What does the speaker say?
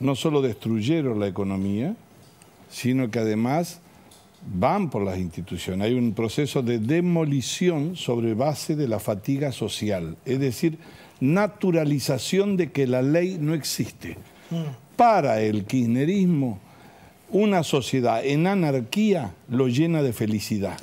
no solo destruyeron la economía, sino que además van por las instituciones. Hay un proceso de demolición sobre base de la fatiga social, es decir, naturalización de que la ley no existe. Para el kirchnerismo, una sociedad en anarquía lo llena de felicidad.